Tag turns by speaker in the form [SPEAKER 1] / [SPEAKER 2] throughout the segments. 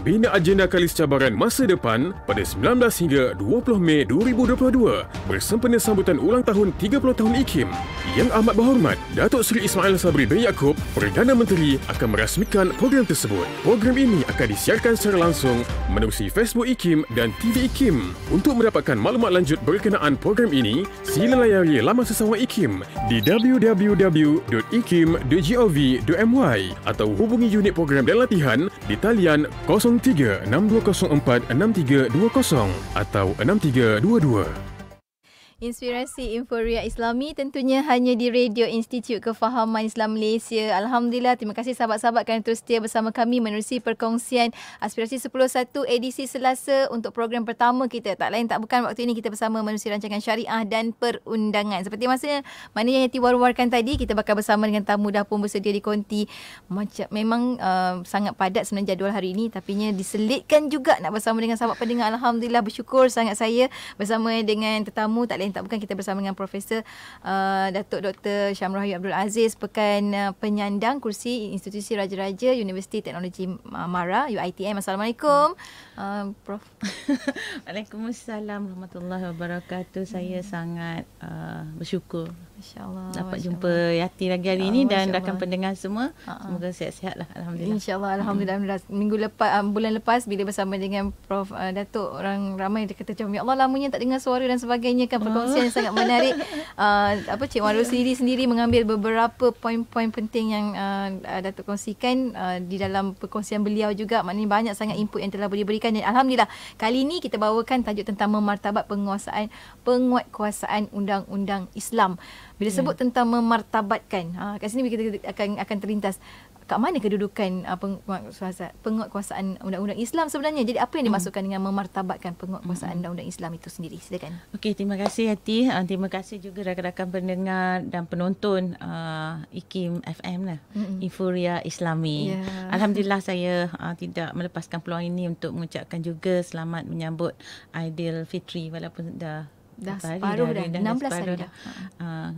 [SPEAKER 1] Bina agenda kalis cabaran
[SPEAKER 2] masa depan pada 19 hingga 20 Mei 2022 bersempena sambutan ulang tahun 30 tahun IKIM. Yang amat berhormat, Datuk Seri Ismail Sabri bin Yaakob, Perdana Menteri akan merasmikan program tersebut. Program ini akan disiarkan secara langsung menerusi Facebook IKIM dan TV IKIM. Untuk mendapatkan maklumat lanjut berkenaan program ini, sila layari laman sesama IKIM di www.ikim.gov.my atau hubungi unit program dan latihan di talian 0 03 6204 6320 atau 6322.
[SPEAKER 1] Inspirasi Inforia Islami tentunya hanya di Radio Institut Kefahaman Islam Malaysia. Alhamdulillah, terima kasih sahabat-sahabat kerana terus setia bersama kami menerusi perkongsian Aspirasi 101 edisi Selasa untuk program pertama kita. Tak lain tak bukan waktu ini kita bersama menerusi rancangan syariah dan perundangan. Seperti masa mana yang diwar-warkan tadi, kita bakal bersama dengan tamu dah pun bersedia di konti. Macam, memang uh, sangat padat sebenarnya jadual hari ini tapi diselitkan juga nak bersama dengan sahabat pendengar. Alhamdulillah, bersyukur sangat saya bersama dengan tetamu tak lain lain tak bukan kita bersama dengan Profesor uh, Datuk Dr. Syamrul Hayu Abdul Aziz pekan uh, penyandang kursi Institusi Raja-Raja Universiti Teknologi uh, Mara UITM. Assalamualaikum uh,
[SPEAKER 3] Prof. Waalaikumsalam warahmatullahi wabarakatuh. Saya hmm. sangat uh, bersyukur InsyaAllah. Dapat Masya jumpa Allah. Yati lagi hari ya, ini dan Masya rakan Allah. pendengar semua. Uh-huh. Semoga sihat-sihat lah. Alhamdulillah.
[SPEAKER 1] InsyaAllah. Alhamdulillah. Hmm. Minggu lepas, um, bulan lepas bila bersama dengan Prof. Uh, Datuk, orang ramai dia kata, Ya Allah lamanya tak dengar suara dan sebagainya kan. Oh perkongsian yang sangat menarik. Uh, apa Cik Wanro sendiri sendiri mengambil beberapa poin-poin penting yang uh, uh, Datuk kongsikan uh, di dalam perkongsian beliau juga. Maknanya banyak sangat input yang telah boleh diberikan dan alhamdulillah kali ini kita bawakan tajuk tentang memartabat penguasaan penguatkuasaan undang-undang Islam. Bila ya. sebut yeah. tentang memartabatkan, ha uh, kat sini kita akan akan terlintas kat mana kedudukan uh, penguatkuasaan, penguatkuasaan undang-undang Islam sebenarnya. Jadi apa yang dimasukkan hmm. dengan memartabatkan penguatkuasaan hmm. undang-undang Islam itu sendiri? Silakan.
[SPEAKER 3] Okey, terima kasih Hati. Uh, terima kasih juga rakan-rakan pendengar dan penonton uh, IKIM FM lah. Hmm. Inforia Islami. Yeah. Alhamdulillah saya uh, tidak melepaskan peluang ini untuk mengucapkan juga selamat menyambut Aidilfitri walaupun dah dah separuh dah, dah, dah 16 hari dah. dah. Uh,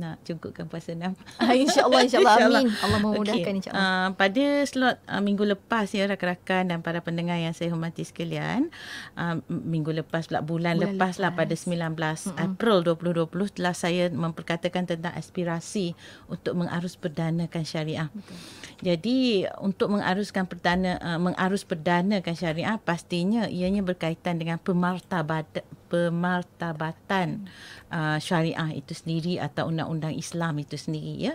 [SPEAKER 3] nak cungkupkan puasa 6. Ah, InsyaAllah, insyaAllah. insya Amin. Allah memudahkan okay. insyaAllah. Uh, pada slot uh, minggu lepas ya rakan-rakan dan para pendengar yang saya hormati sekalian. Uh, minggu lepas pula, bulan, bulan lepas, lepas lah pada 19 mm-hmm. April 2020 telah saya memperkatakan tentang aspirasi untuk mengarus perdanakan syariah. Betul. Jadi untuk mengaruskan perdana, uh, mengarus perdanakan syariah pastinya ianya berkaitan dengan pemartabat, pemartabatan uh, syariah itu sendiri atau undang-undang Islam itu sendiri ya.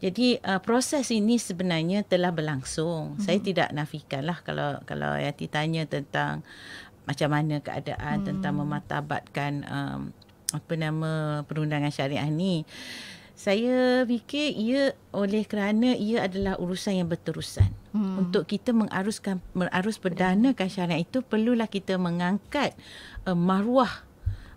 [SPEAKER 3] Jadi uh, proses ini sebenarnya telah berlangsung. Hmm. Saya tidak nafikanlah kalau kalau yang ditanya tentang macam mana keadaan hmm. tentang memartabatkan um, apa nama perundangan syariah ni saya fikir ia oleh kerana ia adalah urusan yang berterusan. Hmm. Untuk kita mengaruskan merarus perdanakan syariat itu perlulah kita mengangkat uh, maruah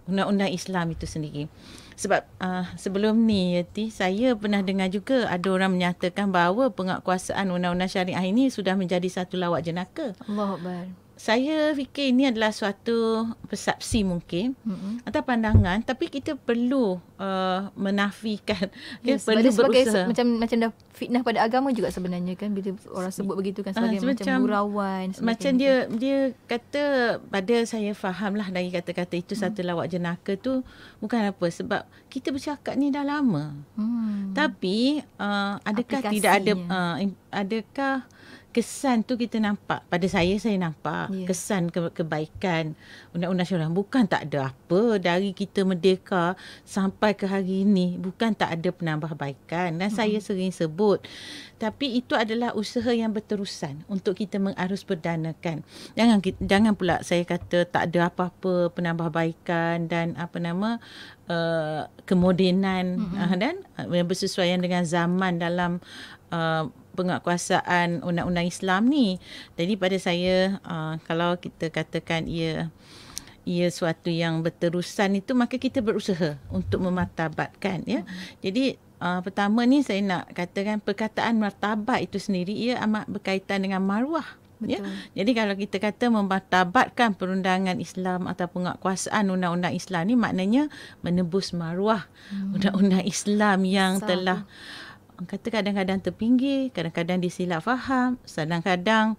[SPEAKER 3] undang-undang Islam itu sendiri. Sebab uh, sebelum ni Yati, saya pernah dengar juga ada orang menyatakan bahawa penguatkuasaan undang-undang syariah ini sudah menjadi satu lawak jenaka.
[SPEAKER 1] Allahuakbar
[SPEAKER 3] saya fikir ini adalah suatu persepsi mungkin mm-hmm. atau pandangan tapi kita perlu uh, menafikan yes, perlu sebagai berusaha macam
[SPEAKER 1] macam dah fitnah pada agama juga sebenarnya kan bila orang sebut begitu kan ah, sebagai uh, macam gurauan macam
[SPEAKER 3] dia itu. dia kata pada saya fahamlah dari kata-kata itu mm. satu lawak jenaka tu bukan apa sebab kita bercakap ni dah lama mm. tapi uh, adakah tidak ada uh, adakah kesan tu kita nampak pada saya saya nampak yeah. kesan ke- kebaikan undang-undang syarah bukan tak ada apa dari kita merdeka sampai ke hari ini bukan tak ada penambahbaikan dan mm-hmm. saya sering sebut tapi itu adalah usaha yang berterusan untuk kita mengarus perdanakan jangan jangan pula saya kata tak ada apa-apa penambahbaikan dan apa nama uh, kemodenan mm-hmm. dan eh, bersesuaian dengan zaman dalam eh, penguatkuasaan undang-undang Islam ni. Jadi pada saya uh, kalau kita katakan ia ia suatu yang berterusan itu maka kita berusaha untuk mematabatkan, ya. Jadi uh, pertama ni saya nak katakan perkataan martabat itu sendiri ia amat berkaitan dengan maruah Ya. Jadi kalau kita kata mematabatkan perundangan Islam atau penguatkuasaan undang-undang Islam ni maknanya menebus maruah hmm. undang-undang Islam yang Sahabat. telah kata kadang-kadang terpinggir, kadang-kadang disilap faham, kadang-kadang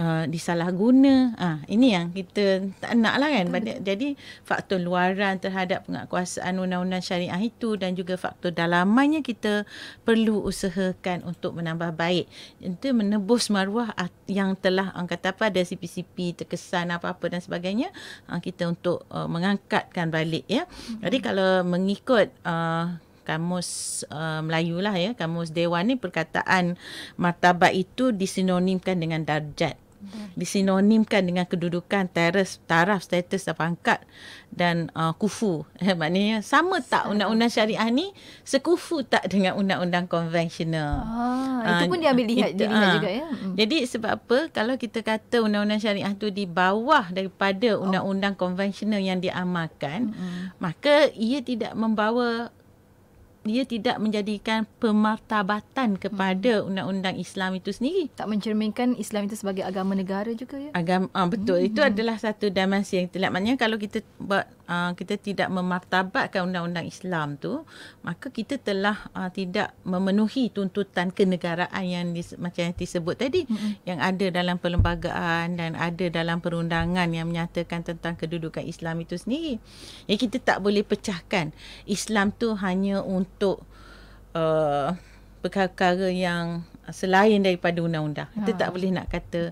[SPEAKER 3] uh, disalahguna. Ah, ha, ini yang kita tak nak lah kan. Betul. Jadi faktor luaran terhadap penguatkuasaan undang-undang syariah itu dan juga faktor dalamannya kita perlu usahakan untuk menambah baik. Itu menebus maruah yang telah angkat apa ada CPCP terkesan apa-apa dan sebagainya ha, kita untuk uh, mengangkatkan balik ya. Hmm. Jadi kalau mengikut uh, kamus uh, Melayu lah ya kamus dewan ni perkataan martabat itu disinonimkan dengan darjat hmm. disinonimkan dengan kedudukan teras, taraf status dan pangkat dan uh, kufu maknanya sama tak undang-undang syariah ni sekufu tak dengan undang-undang konvensional ah, uh, itu pun diambil ambil lihat, itu, dia uh, ah. juga ya hmm. jadi sebab apa kalau kita kata undang-undang syariah tu di bawah daripada oh. undang-undang konvensional yang diamalkan oh. maka ia tidak membawa dia tidak menjadikan pemartabatan kepada hmm. undang-undang Islam itu sendiri tak mencerminkan Islam itu sebagai agama negara juga ya agama ah, betul hmm. itu hmm. adalah satu dimensi yang telah maknanya kalau kita buat uh, kita tidak memartabatkan undang-undang Islam tu maka kita telah uh, tidak memenuhi tuntutan kenegaraan yang dis, macam yang disebut tadi mm-hmm. yang ada dalam perlembagaan dan ada dalam perundangan yang menyatakan tentang kedudukan Islam itu sendiri Ya kita tak boleh pecahkan Islam tu hanya untuk uh, perkara-perkara yang selain daripada undang-undang kita ha. tak boleh nak kata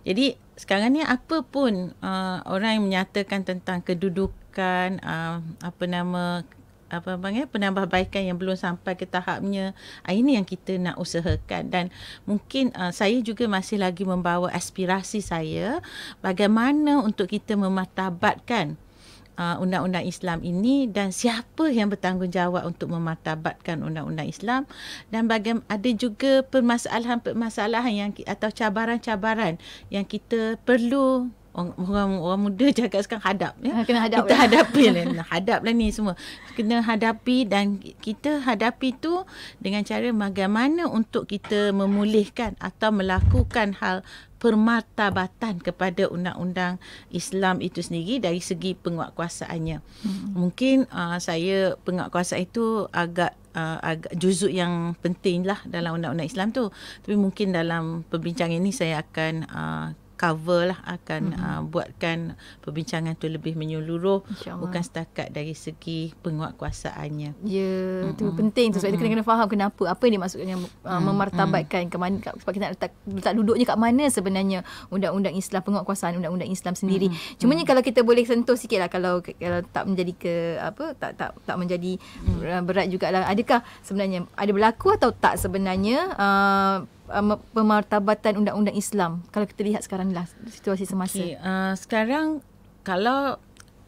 [SPEAKER 3] jadi sekarang ni apa pun uh, orang yang menyatakan tentang kedudukan menyebabkan uh, ah, apa nama apa panggil eh, penambahbaikan yang belum sampai ke tahapnya ah, ini yang kita nak usahakan dan mungkin uh, saya juga masih lagi membawa aspirasi saya bagaimana untuk kita mematabatkan uh, undang-undang Islam ini dan siapa yang bertanggungjawab untuk mematabatkan undang-undang Islam dan bagi ada juga permasalahan-permasalahan yang atau cabaran-cabaran yang kita perlu orang, orang, muda cakap sekarang hadap ya. Ah, kena hadap kita lah. hadapi lah. hadap lah ni semua. Kena hadapi dan kita hadapi tu dengan cara bagaimana untuk kita memulihkan atau melakukan hal permatabatan kepada undang-undang Islam itu sendiri dari segi penguatkuasaannya. Hmm. Mungkin uh, saya penguatkuasaan itu agak Uh, agak juzuk yang penting lah dalam undang-undang Islam tu. Tapi mungkin dalam perbincangan ini saya akan uh, cover lah akan mm-hmm. uh, buatkan perbincangan tu lebih menyeluruh bukan setakat dari segi penguatkuasaannya.
[SPEAKER 1] Ya, yeah, itu penting tu sebab mm-hmm. kita kena faham kenapa apa yang dimaksudkan dengan uh, memartabatkan mm-hmm. ke mana sebab kita nak letak, letak duduknya kat mana sebenarnya undang-undang Islam penguatkuasaan undang-undang Islam sendiri. Mm-hmm. Cuma ni mm-hmm. kalau kita boleh sentuh sikitlah kalau kalau tak menjadi ke apa tak tak tak menjadi mm-hmm. berat jugalah adakah sebenarnya ada berlaku atau tak sebenarnya uh, Uh, pemartabatan undang-undang Islam kalau kita lihat sekarang lah situasi semasa. Okay.
[SPEAKER 3] Uh, sekarang kalau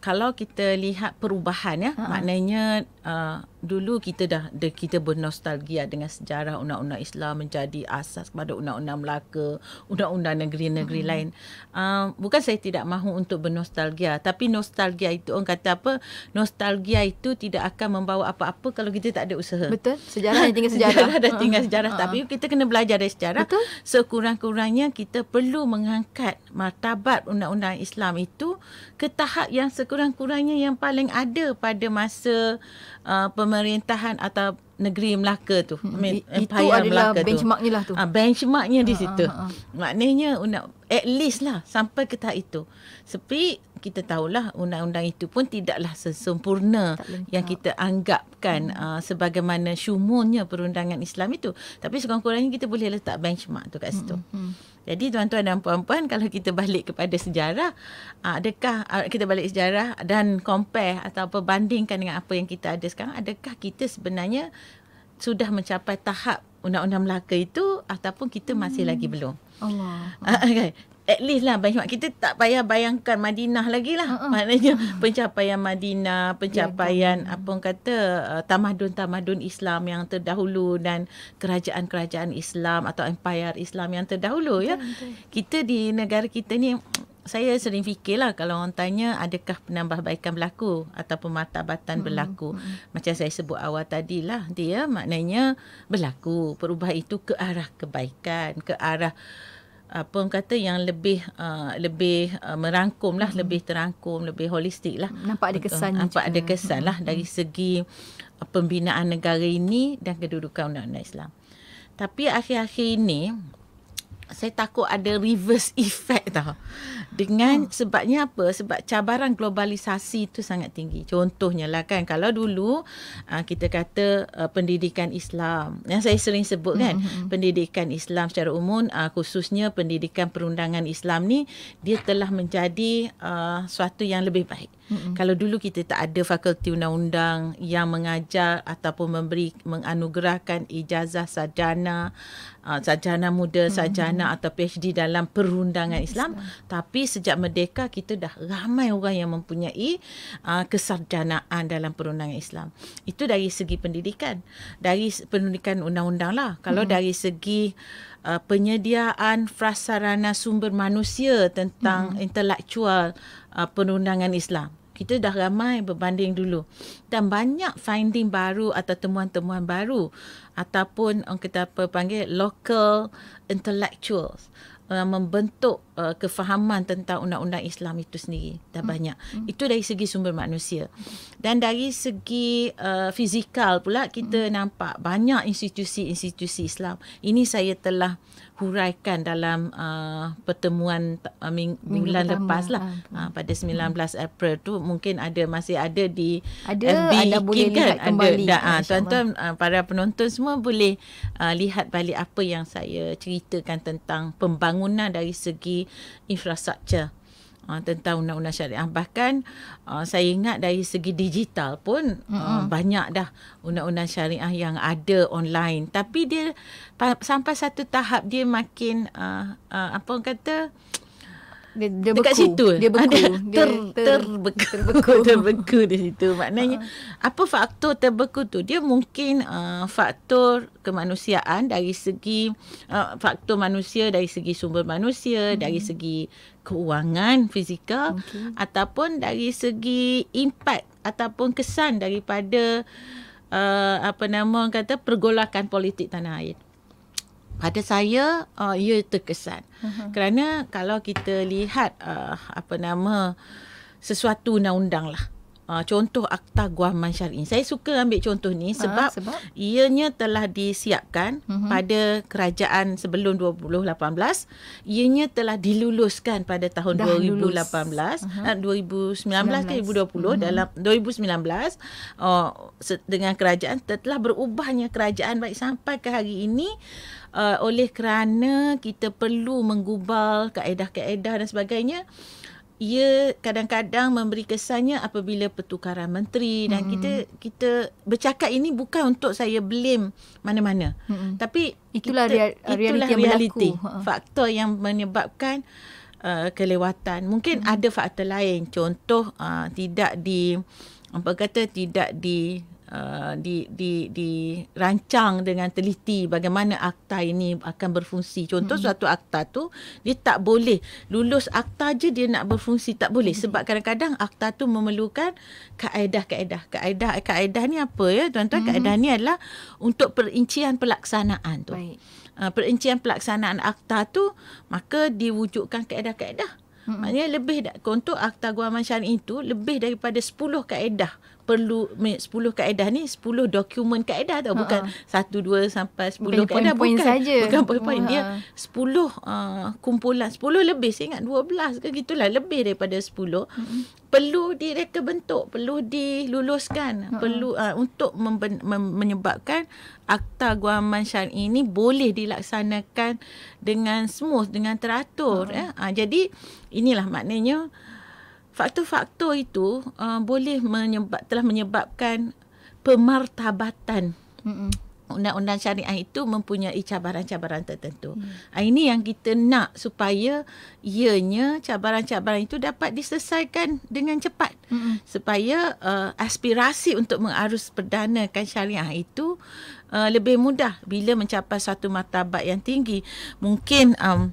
[SPEAKER 3] kalau kita lihat perubahan ya, uh-huh. maknanya uh, dulu kita dah kita bernostalgia dengan sejarah undang-undang Islam menjadi asas kepada undang-undang Melaka, undang-undang negeri-negeri hmm. lain. Uh, bukan saya tidak mahu untuk bernostalgia, tapi nostalgia itu orang kata apa? Nostalgia itu tidak akan membawa apa-apa kalau kita tak ada usaha. Betul.
[SPEAKER 1] Sejarah yang tinggal sejarah. sejarah dah tinggal ah, sejarah, tapi
[SPEAKER 3] kita kena belajar dari sejarah. Betul. Sekurang-kurangnya kita perlu mengangkat martabat undang-undang Islam itu ke tahap yang sekurang-kurangnya yang paling ada pada masa uh, pemerintahan atau negeri Melaka tu hmm, empire itu adalah Melaka benchmarknya tu. lah tu ha, benchmarknya di ah, situ ha, ha. maknanya nak at least lah sampai ke tahap itu sepi kita tahulah undang-undang itu pun tidaklah sesempurna tak yang kita anggapkan hmm. uh, sebagaimana syumurnya perundangan Islam itu tapi sekurang-kurangnya kita boleh letak benchmark tu kat situ hmm, hmm. Jadi tuan-tuan dan puan-puan kalau kita balik kepada sejarah, adakah ah, kita balik sejarah dan compare atau perbandingkan dengan apa yang kita ada sekarang, adakah kita sebenarnya sudah mencapai tahap undang-undang Melaka itu ataupun kita masih hmm. lagi belum? Allah. Okay. Ah, at least lah benchmark kita tak payah bayangkan Madinah lagi lah uh-uh. maknanya pencapaian Madinah pencapaian yeah. Ya, apa orang kata uh, tamadun-tamadun Islam yang terdahulu dan kerajaan-kerajaan Islam atau empire Islam yang terdahulu betul, ya betul. kita di negara kita ni saya sering fikirlah kalau orang tanya adakah penambahbaikan berlaku atau pematabatan hmm. berlaku. Hmm. Macam saya sebut awal tadilah dia maknanya berlaku. Perubahan itu ke arah kebaikan, ke arah apa orang kata yang lebih uh, lebih uh, merangkum lah, hmm lebih terangkum, lebih holistik lah. Nampak ada kesan. nampak juga. ada kesan lah dari segi uh, pembinaan negara ini dan kedudukan undang-undang Islam. Tapi akhir-akhir ini saya takut ada reverse effect tau. Dengan oh. sebabnya apa? Sebab cabaran globalisasi itu sangat tinggi. Contohnya lah kan, kalau dulu ah, kita kata ah, pendidikan Islam. Yang saya sering sebut kan, mm-hmm. pendidikan Islam secara umum ah, khususnya pendidikan perundangan Islam ni, dia telah menjadi uh, suatu yang lebih baik. Mm-hmm. Kalau dulu kita tak ada fakulti undang-undang yang mengajar ataupun memberi menganugerahkan ijazah sarjana uh, sarjana muda, hmm. sarjana atau PhD dalam perundangan Islam. Islam. Tapi sejak merdeka kita dah ramai orang yang mempunyai uh, kesarjanaan dalam perundangan Islam. Itu dari segi pendidikan, dari pendidikan undang-undang lah. Kalau hmm. dari segi Uh, penyediaan prasarana sumber manusia tentang hmm. intelektual uh, penundangan Islam. Kita dah ramai berbanding dulu. Dan banyak finding baru atau temuan-temuan baru ataupun orang kita apa panggil local intellectuals uh, membentuk uh, kefahaman tentang undang-undang Islam itu sendiri dah hmm. banyak hmm. itu dari segi sumber manusia dan dari segi uh, fizikal pula kita hmm. nampak banyak institusi-institusi Islam ini saya telah kuraikan dalam uh, pertemuan uh, ming- bulan lepas lah ha. pada 19 hmm. April tu mungkin ada masih ada di ada FB anda boleh kan? lihat ada, kembali dah, uh, tuan-tuan uh, para penonton semua boleh uh, lihat balik apa yang saya ceritakan tentang pembangunan dari segi infrastruktur uh, tentang undang-undang syariah bahkan uh, saya ingat dari segi digital pun uh, banyak dah undang-undang syariah yang ada online tapi dia sampai satu tahap dia makin uh, uh, apa orang kata uh, dia, dia dekat situ dia beku dia ter, dia ter, terbeku terbeku terbeku di situ maknanya uh apa faktor terbeku tu dia mungkin uh, faktor kemanusiaan dari segi uh, faktor manusia dari segi sumber manusia hmm. dari segi keuangan fizikal okay. ataupun dari segi impact ataupun kesan daripada uh, apa nama kata pergolakan politik tanah air pada saya uh, ia terkesan uh-huh. kerana kalau kita lihat uh, apa nama sesuatu undang-undang lah uh, contoh akta guaman syar'i saya suka ambil contoh ni ah, sebab, uh, sebab? ianya telah disiapkan uh-huh. pada kerajaan sebelum 2018 ianya telah diluluskan pada tahun Dah 2018 uh-huh. 2019 ke 2020 uh-huh. Mhm. dalam 2019 uh, dengan kerajaan telah berubahnya kerajaan baik sampai ke hari ini uh, oleh kerana kita perlu menggubal kaedah-kaedah dan sebagainya ia kadang-kadang memberi kesannya apabila pertukaran menteri dan hmm. kita kita bercakap ini bukan untuk saya blame mana-mana hmm. tapi itulah kita, rea- realiti itulah yang realiti berlaku. faktor yang menyebabkan uh, kelewatan mungkin hmm. ada faktor lain contoh uh, tidak di apa kata tidak di Uh, di di di rancang dengan teliti bagaimana akta ini akan berfungsi. Contoh hmm. suatu akta tu dia tak boleh lulus akta je dia nak berfungsi tak boleh hmm. sebab kadang-kadang akta tu memerlukan kaedah-kaedah. Kaedah-kaedah ni apa ya tuan-tuan? Hmm. Kaedah ni adalah untuk perincian pelaksanaan tu. Baik. Uh, perincian pelaksanaan akta tu maka diwujudkan kaedah-kaedah. Mm-hmm. Maknanya lebih da- untuk akta guaman syariah itu lebih daripada 10 kaedah. mm perlu 10 kaedah ni 10 dokumen kaedah tau bukan uh-huh. 1 2 sampai 10 bukan kaedah point bukan saja. bukan point uh-huh. Ha, dia 10 ha. uh, kumpulan 10 lebih saya ingat 12 ke gitulah lebih daripada 10 uh-huh. perlu direka bentuk perlu diluluskan uh-huh. perlu uh, untuk memben- mem- menyebabkan akta guaman syar'i ini boleh dilaksanakan dengan smooth dengan teratur uh-huh. ya uh, jadi inilah maknanya uh, faktor-faktor itu uh, boleh menyebab telah menyebabkan pemartabatan Mm-mm. undang-undang syariah itu mempunyai cabaran-cabaran tertentu. Mm. Ah, ini yang kita nak supaya ianya cabaran-cabaran itu dapat diselesaikan dengan cepat Mm-mm. supaya uh, aspirasi untuk mengarus perdanakan syariah itu uh, lebih mudah bila mencapai satu martabat yang tinggi. Mungkin um,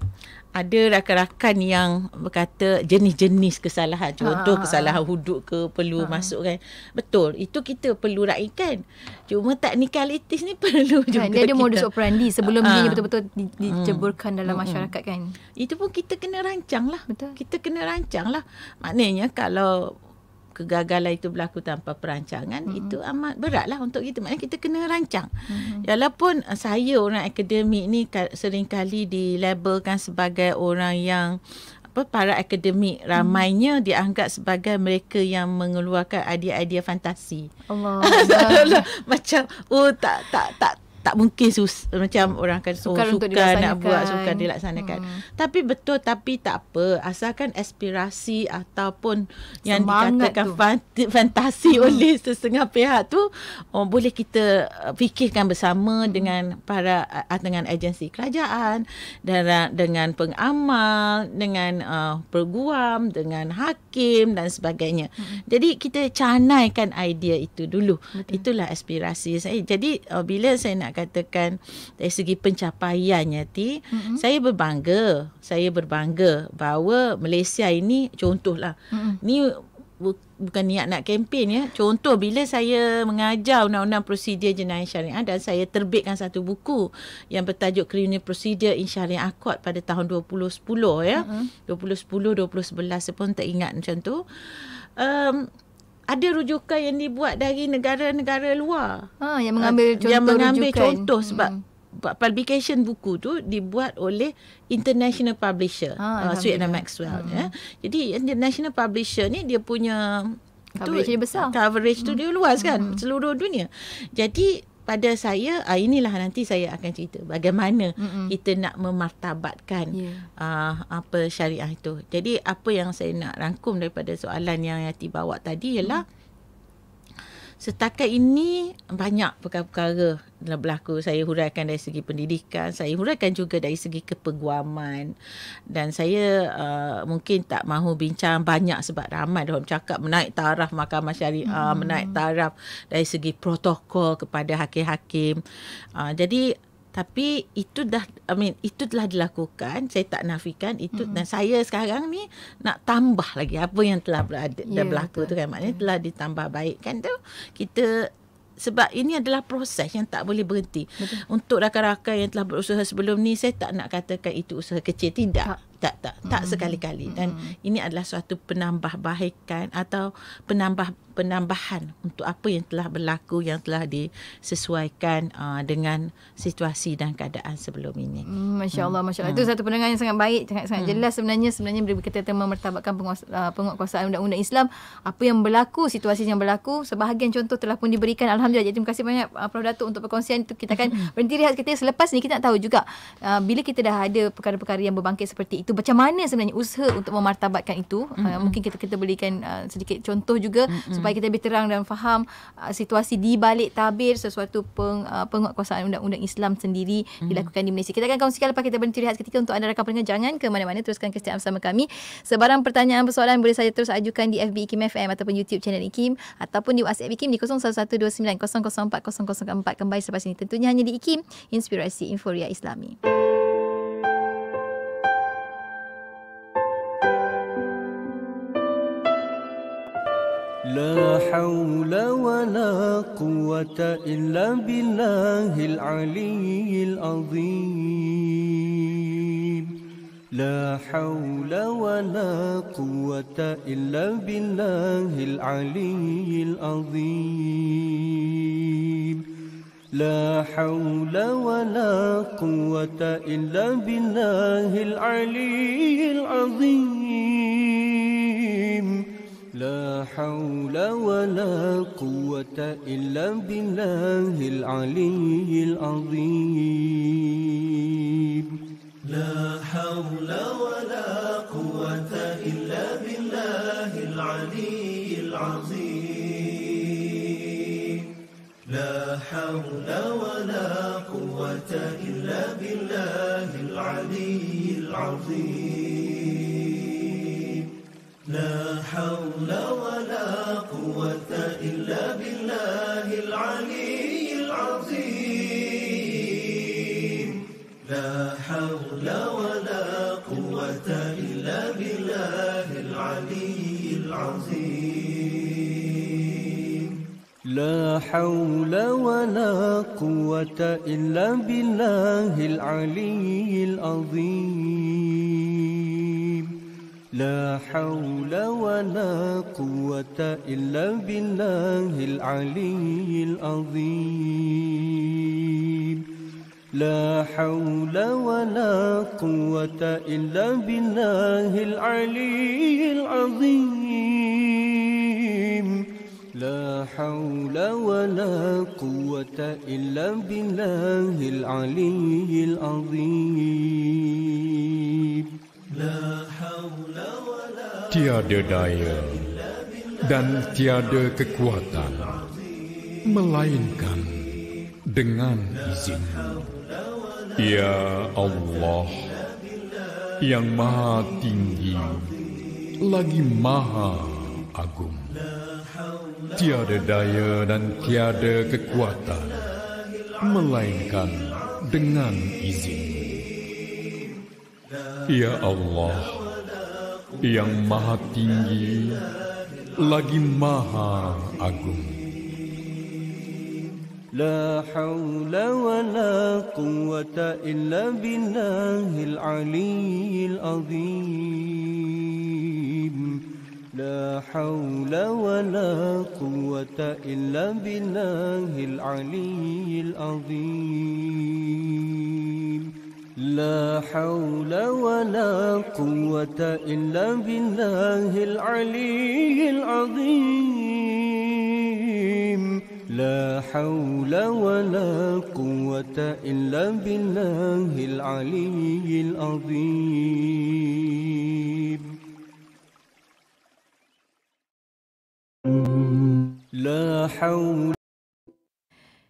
[SPEAKER 3] ada rakan-rakan yang berkata jenis-jenis kesalahan contoh ha. kesalahan huduk ke perlu ha. masuk kan. betul itu kita perlu raikan cuma teknik elitis ni perlu ha, juga dia ada kita. modus operandi sebelum ha. dia betul-betul dijeburkan hmm. dalam hmm. masyarakat kan itu pun kita kena rancang lah betul kita kena rancang lah maknanya kalau kegagalan itu berlaku tanpa perancangan mm-hmm. itu amat beratlah untuk kita maknanya kita kena rancang. Mm-hmm. Walaupun saya orang akademik ni seringkali dilabelkan sebagai orang yang apa para akademik mm-hmm. ramainya hmm. dianggap sebagai mereka yang mengeluarkan idea-idea fantasi.
[SPEAKER 1] Allah. Allah.
[SPEAKER 3] Macam oh tak tak tak tak mungkin sus, macam orang akan sukar, oh, sukar nak buat suka dilaksanakan hmm. tapi betul tapi tak apa asalkan aspirasi ataupun yang Semangat dikatakan tu. fantasi hmm. oleh sesengah pihak tu oh, boleh kita uh, fikirkan bersama hmm. dengan para uh, dengan agensi kerajaan dan uh, dengan pengamal dengan uh, perguam dengan hakim dan sebagainya hmm. jadi kita canaikan idea itu dulu betul. itulah aspirasi saya jadi uh, bila saya nak katakan dari segi pencapaiannya ti mm-hmm. saya berbangga saya berbangga bahawa Malaysia ini contohlah mm-hmm. ni bu- bukan niat nak kempen ya contoh bila saya mengajar undang-undang prosedur jenayah syariah dan saya terbitkan satu buku yang bertajuk criminal procedure in syariah accord pada tahun 2010 ya mm-hmm. 2010 2011 pun tak ingat macam tu um, ada rujukan yang dibuat dari negara-negara luar. Ha yang mengambil ah, contoh yang mengambil rujukan. contoh sebab hmm. publication buku tu dibuat oleh international publisher ha, uh, Sweet and Maxwell hmm. ya. Jadi international publisher ni dia punya coverage tu, dia besar. Coverage tu hmm. dia luas kan hmm. seluruh dunia. Jadi pada saya uh, inilah nanti saya akan cerita bagaimana Mm-mm. kita nak memartabatkan yeah. uh, apa syariah itu. Jadi apa yang saya nak rangkum daripada soalan yang Yati bawa tadi ialah mm setakat ini banyak perkara-perkara dalam berlaku. Saya huraikan dari segi pendidikan, saya huraikan juga dari segi kepeguaman dan saya uh, mungkin tak mahu bincang banyak sebab ramai dah bercakap menaik taraf mahkamah syariah, hmm. menaik taraf dari segi protokol kepada hakim-hakim. Uh, jadi tapi itu dah I mean itu telah dilakukan saya tak nafikan itu mm dan saya sekarang ni nak tambah lagi apa yang telah berada, ada, yeah, ya, berlaku betul. tu kan maknanya telah ditambah baik, kan tu kita sebab ini adalah proses yang tak boleh berhenti. Betul. Untuk rakan-rakan yang telah berusaha sebelum ni saya tak nak katakan itu usaha kecil tidak. Tak tak tak tak hmm. sekali-kali dan hmm. ini adalah suatu penambahbaikan atau penambah penambahan untuk apa yang telah berlaku yang telah disesuaikan uh, dengan situasi dan keadaan sebelum ini. Hmm, Masya-Allah hmm. masya-Allah hmm. itu
[SPEAKER 1] satu pendengaran yang sangat baik sangat sangat hmm. jelas sebenarnya sebenarnya bila kita tentang memertabatkan penguasa, uh, penguatkuasaan undang-undang Islam apa yang berlaku situasi yang berlaku sebahagian contoh telah pun diberikan alhamdulillah jadi terima kasih banyak uh, Prof Datuk untuk perkongsian itu kita akan berhenti rehat kita selepas ni kita nak tahu juga uh, bila kita dah ada perkara-perkara yang berbangkit seperti itu itu macam mana sebenarnya usaha untuk memartabatkan itu mm-hmm. uh, mungkin kita kita berikan uh, ah, sedikit contoh juga mm-hmm. supaya kita lebih terang dan faham uh, situasi di balik tabir sesuatu peng, uh, penguatkuasaan undang-undang Islam sendiri mm-hmm. dilakukan di Malaysia kita akan kongsikan lepas kita berhenti rehat ketika untuk anda rakan pendengar jangan ke mana-mana teruskan kesetiaan bersama kami sebarang pertanyaan persoalan boleh saja terus ajukan di FB Ikim FM ataupun YouTube channel Ikim ataupun di WhatsApp Ikim di 0129 004 004 kembali selepas ini tentunya hanya di Ikim Inspirasi Inforia Islami.
[SPEAKER 2] لا حول ولا قوة إلا بالله العلي العظيم لا حول ولا قوة إلا بالله العلي العظيم لا حول ولا قوة إلا بالله العلي العظيم لا حول ولا قوة إلا بالله العلي العظيم لا حول ولا قوة إلا بالله العلي العظيم لا حول ولا قوة إلا بالله العلي العظيم لا حول ولا قوة إلا بالله العلي العظيم لا حول ولا قوة إلا بالله العلي العظيم لا حول ولا قوة إلا بالله العلي العظيم لا حول ولا قوة إلا بالله العلي العظيم لا حول ولا قوة إلا بالله العلي العظيم لا حول ولا قوة إلا بالله العلي العظيم Tiada daya dan tiada kekuatan Melainkan dengan izin Ya Allah Yang maha tinggi Lagi maha agung Tiada daya dan tiada kekuatan Melainkan dengan izin Ya Allah yang maha tinggi lagi maha agung. لا حول ولا قوة إلا بالله العلي العظيم لا حول ولا قوة إلا بالله العلي العظيم لا حول ولا قوة إلا بالله العلي العظيم لا حول ولا قوة إلا بالله العلي العظيم لا حول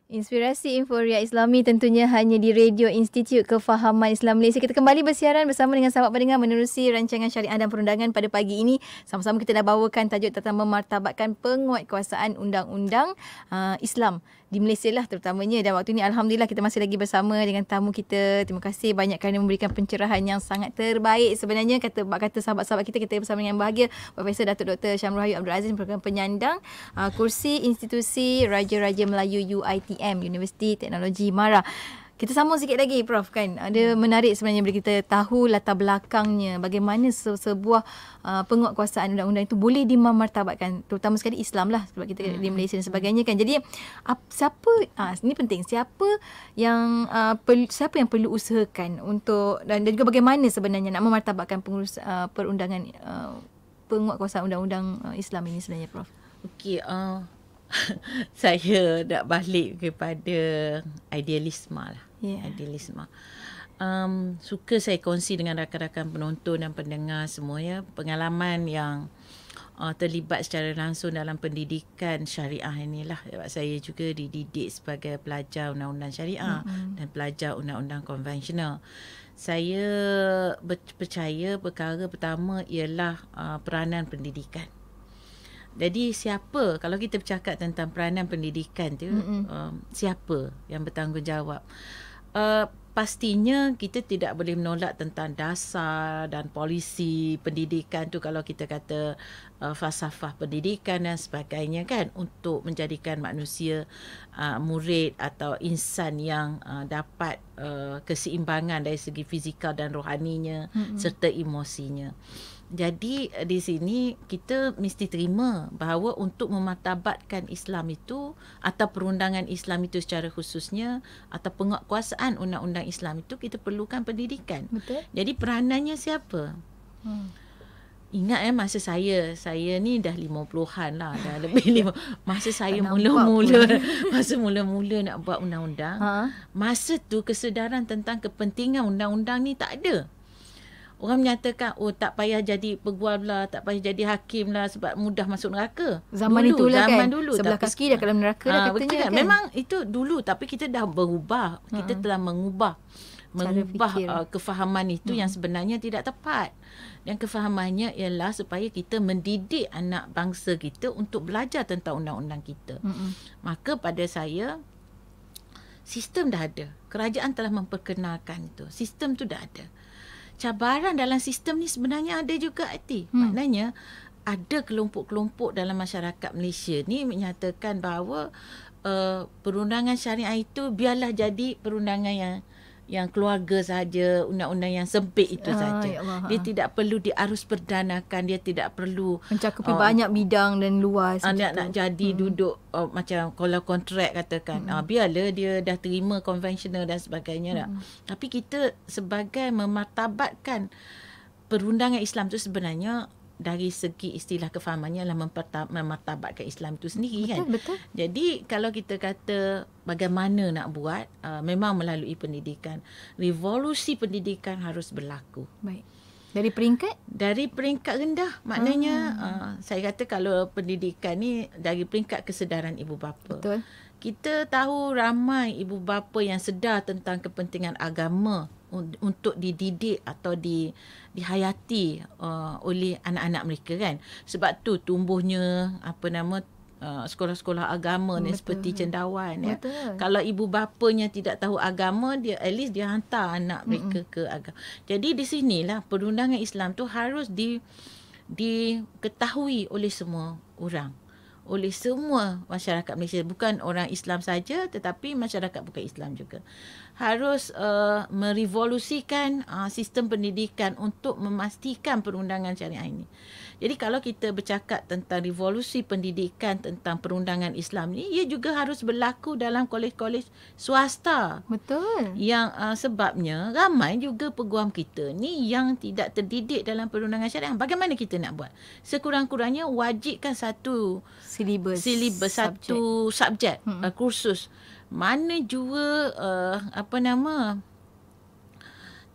[SPEAKER 1] Inspirasi Inforia Islami tentunya hanya di Radio Institut Kefahaman Islam Malaysia. Kita kembali bersiaran bersama dengan sahabat pendengar menerusi rancangan syariah dan perundangan pada pagi ini. Sama-sama kita dah bawakan tajuk tentang memartabatkan penguatkuasaan undang-undang uh, Islam di Malaysia lah terutamanya dan waktu ini Alhamdulillah kita masih lagi bersama dengan tamu kita terima kasih banyak kerana memberikan pencerahan yang sangat terbaik sebenarnya kata kata sahabat-sahabat kita kita bersama dengan bahagia Profesor Datuk Dr. Syamrul Hayu Abdul Aziz merupakan penyandang uh, kursi institusi Raja-Raja Melayu UITM Universiti Teknologi Mara kita sambung sikit lagi Prof kan. Ada hmm. menarik sebenarnya bila kita tahu latar belakangnya bagaimana sebuah uh, penguatkuasaan undang-undang itu boleh dimamartabatkan terutama sekali Islam lah sebab kita hmm. di Malaysia dan sebagainya kan. Jadi ap, siapa ah ini penting siapa yang uh, perlu, siapa yang perlu usahakan untuk dan, dan juga bagaimana sebenarnya nak memartabatkan pengurus uh, perundangan uh, penguatkuasaan undang-undang uh, Islam ini sebenarnya Prof.
[SPEAKER 3] Okey uh. saya nak balik kepada idealisme lah yeah. Adil Isma. Um, suka saya kongsi dengan rakan-rakan penonton dan pendengar semua ya pengalaman yang uh, terlibat secara langsung dalam pendidikan syariah inilah sebab saya juga dididik sebagai pelajar undang-undang syariah mm-hmm. dan pelajar undang-undang konvensional. Saya percaya perkara pertama ialah uh, peranan pendidikan. Jadi siapa kalau kita bercakap tentang peranan pendidikan tu mm-hmm. um, siapa yang bertanggungjawab? uh, pastinya kita tidak boleh menolak tentang dasar dan polisi pendidikan tu kalau kita kata uh, falsafah pendidikan dan sebagainya kan untuk menjadikan manusia uh, murid atau insan yang uh, dapat uh, keseimbangan dari segi fizikal dan rohaninya mm-hmm. serta emosinya. Jadi eh, di sini kita mesti terima bahawa untuk mematabatkan Islam itu atau perundangan Islam itu secara khususnya atau penguatkuasaan undang-undang Islam itu kita perlukan pendidikan. Betul. Jadi peranannya siapa? Hmm. Ingat ya masa saya, saya ni dah lima puluhan lah, dah lebih lima. Masa saya mula-mula, masa mula-mula nak buat undang-undang, ha? masa tu kesedaran tentang kepentingan undang-undang ni tak ada. Orang menyatakan oh tak payah jadi peguam lah, tak payah jadi hakim lah sebab mudah masuk neraka. Zaman dulu, itulah zaman kan. Dulu, Sebelah tapi, kaki dah dalam neraka ha, dah katanya kan. Memang itu dulu tapi kita dah berubah. Kita telah mengubah Cara mengubah uh, kefahaman itu hmm. yang mm. sebenarnya tidak tepat. Dan kefahamannya ialah supaya kita mendidik anak bangsa kita untuk belajar tentang undang-undang kita. Hmm. Maka pada saya sistem dah ada. Kerajaan telah memperkenalkan itu. Sistem tu dah ada cabaran dalam sistem ni sebenarnya ada juga erti. Hmm. Maknanya ada kelompok-kelompok dalam masyarakat Malaysia ni menyatakan bahawa uh, perundangan syariah itu biarlah jadi perundangan yang yang keluarga saja undang-undang yang sempit itu ah, ya saja. Ya dia ah. tidak perlu diarus perdanakan, dia tidak perlu mencakupi uh, banyak bidang dan luas. Anak ah, nak jadi hmm. duduk uh, macam kalau kontrak katakan. Hmm. Uh, biarlah dia dah terima konvensional dan sebagainya hmm. Tapi kita sebagai memartabatkan perundangan Islam tu sebenarnya dari segi istilah kefahamannya adalah memartabatkan Islam itu sendiri betul, kan. Betul. Jadi kalau kita kata bagaimana nak buat uh, memang melalui pendidikan. Revolusi pendidikan harus berlaku. Baik. Dari peringkat? Dari peringkat rendah. Maknanya hmm. uh, saya kata kalau pendidikan ni dari peringkat kesedaran ibu bapa. Betul kita tahu ramai ibu bapa yang sedar tentang kepentingan agama untuk dididik atau di dihayati uh, oleh anak-anak mereka kan sebab tu tumbuhnya apa nama Uh, sekolah-sekolah agama ni seperti cendawan ya. Kalau ibu bapanya tidak tahu agama, dia at least dia hantar anak mereka Mm-mm. ke agama. Jadi di sinilah perundangan Islam tu harus di diketahui oleh semua orang oleh semua masyarakat Malaysia bukan orang Islam saja tetapi masyarakat bukan Islam juga harus uh, merevolusikan uh, sistem pendidikan untuk memastikan perundangan syariah ini. Jadi kalau kita bercakap tentang revolusi pendidikan tentang perundangan Islam ni ia juga harus berlaku dalam kolej-kolej swasta. Betul. Yang uh, sebabnya ramai juga peguam kita ni yang tidak terdidik dalam perundangan syariah. Bagaimana kita nak buat? Sekurang-kurangnya wajibkan satu Silibus. Silibus satu subjek, hmm. uh, kursus. Mana jua uh, apa nama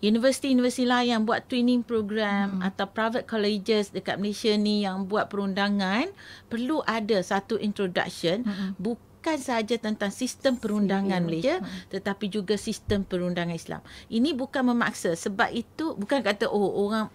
[SPEAKER 3] universiti-universiti lain yang buat training program hmm. atau private colleges dekat Malaysia ni yang buat perundangan perlu ada satu introduction hmm. bukan bukan sahaja tentang sistem perundangan Sibir. Malaysia hmm. tetapi juga sistem perundangan Islam. Ini bukan memaksa sebab itu bukan kata oh orang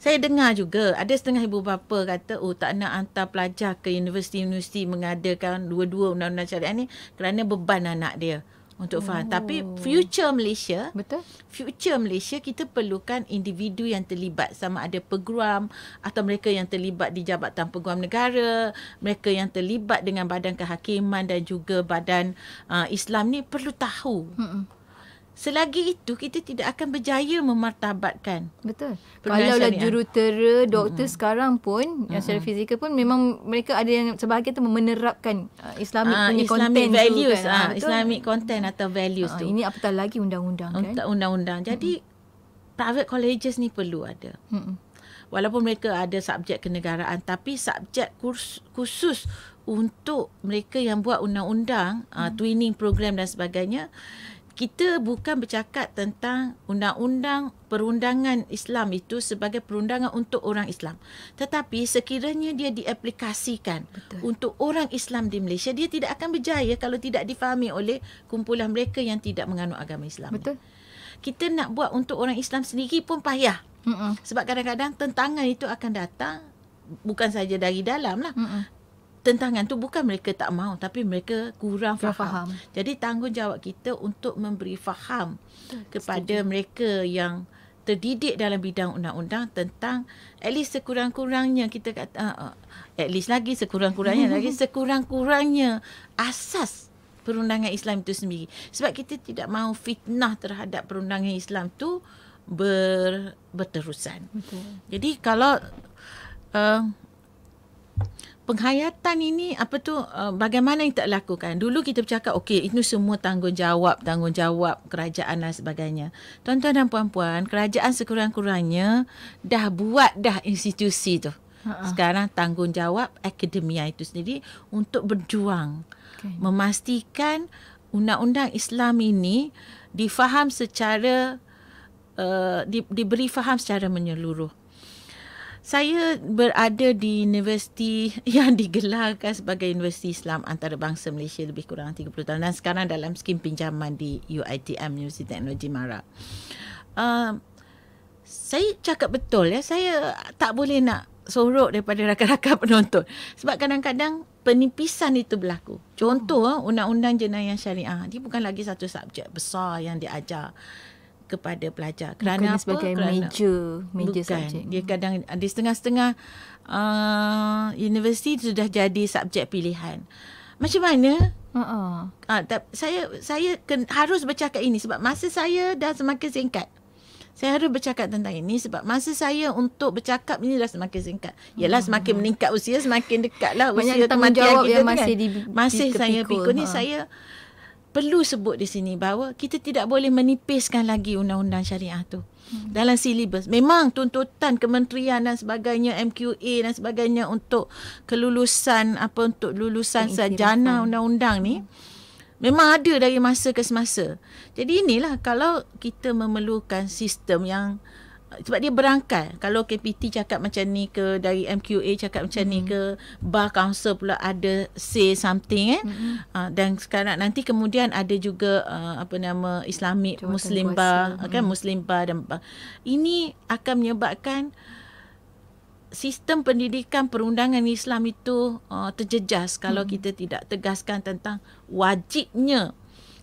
[SPEAKER 3] saya dengar juga ada setengah ibu bapa kata oh tak nak hantar pelajar ke universiti-universiti mengadakan dua-dua undang-undang syariah ni kerana beban anak dia untuk faham, Oh. Tapi future Malaysia, betul? Future Malaysia kita perlukan individu yang terlibat sama ada peguam atau mereka yang terlibat di jabatan peguam negara, mereka yang terlibat dengan badan kehakiman dan juga badan uh, Islam ni perlu tahu. Hmm. Selagi itu kita tidak akan berjaya memartabatkan. Betul. Kalau Kalaulah
[SPEAKER 1] jurutera, doktor hmm. sekarang pun hmm. yang secara fizikal pun memang mereka ada yang sebahagian tu menerapkan uh, Islamic uh, punya Islamic values, tu kan. Uh, Islamic
[SPEAKER 3] content atau values uh, tu. Ini apatah lagi undang-undang kan. undang-undang. Jadi hmm. private colleges ni perlu ada. Hmm. Walaupun mereka ada subjek kenegaraan tapi subjek kurs, khusus untuk mereka yang buat undang-undang, hmm. uh, twinning program dan sebagainya kita bukan bercakap tentang undang-undang perundangan Islam itu sebagai perundangan untuk orang Islam. Tetapi sekiranya dia diaplikasikan Betul. untuk orang Islam di Malaysia, dia tidak akan berjaya kalau tidak difahami oleh kumpulan mereka yang tidak menganut agama Islam. Betul. Kita nak buat untuk orang Islam sendiri pun payah. Mm-mm. Sebab kadang-kadang tentangan itu akan datang bukan saja dari dalam lah. Mm-mm tentangan tu bukan mereka tak mau tapi mereka kurang faham. faham. Jadi tanggungjawab kita untuk memberi faham kepada Setuju. mereka yang terdidik dalam bidang undang-undang tentang at least sekurang-kurangnya kita kata uh, ah, at least lagi sekurang-kurangnya lagi sekurang-kurangnya asas perundangan Islam itu sendiri. Sebab kita tidak mahu fitnah terhadap perundangan Islam tu ber, berterusan. Betul. Jadi kalau uh, penghayatan ini apa tu uh, bagaimana yang tak lakukan dulu kita bercakap okey itu semua tanggungjawab tanggungjawab kerajaan dan sebagainya tuan-tuan dan puan-puan kerajaan sekurang-kurangnya dah buat dah institusi tu sekarang tanggungjawab akademia itu sendiri untuk berjuang okay. memastikan undang-undang Islam ini difaham secara uh, di, diberi faham secara menyeluruh saya berada di universiti yang digelarkan sebagai Universiti Islam Antarabangsa Malaysia lebih kurang 30 tahun dan sekarang dalam skim pinjaman di UITM Universiti Teknologi Mara. Uh, saya cakap betul ya, saya tak boleh nak sorok daripada rakan-rakan penonton sebab kadang-kadang penipisan itu berlaku. Contoh oh. undang-undang jenayah syariah, dia bukan lagi satu subjek besar yang diajar kepada pelajar. Kerana Bukan apa? sebagai Kerana major, major Bukan. subjek. Dia kadang di setengah-setengah uh, universiti sudah jadi subjek pilihan. Macam mana? Uh-uh. Uh, ah, tak, saya saya ken, harus bercakap ini sebab masa saya dah semakin singkat. Saya harus bercakap tentang ini sebab masa saya untuk bercakap ini dah semakin singkat. Yalah semakin meningkat usia semakin dekatlah usia Banyak jawab kita yang kan. Masih, di, masih di saya pikul ni ha. saya perlu sebut di sini bahawa kita tidak boleh menipiskan lagi undang-undang syariah tu hmm. dalam silibus. Memang tuntutan kementerian dan sebagainya MQA dan sebagainya untuk kelulusan apa untuk lulusan sarjana undang-undang ni hmm. memang ada dari masa ke semasa. Jadi inilah kalau kita memerlukan sistem yang sebab dia berangkat kalau KPT cakap macam ni ke dari MQA cakap macam mm-hmm. ni ke bar council pula ada say something eh mm-hmm. uh, dan sekarang nanti kemudian ada juga uh, apa nama islamic Jawatan muslim kuasa. bar kan? mm-hmm. kan muslim bar dan bar. ini akan menyebabkan sistem pendidikan perundangan Islam itu uh, terjejas kalau mm-hmm. kita tidak tegaskan tentang wajibnya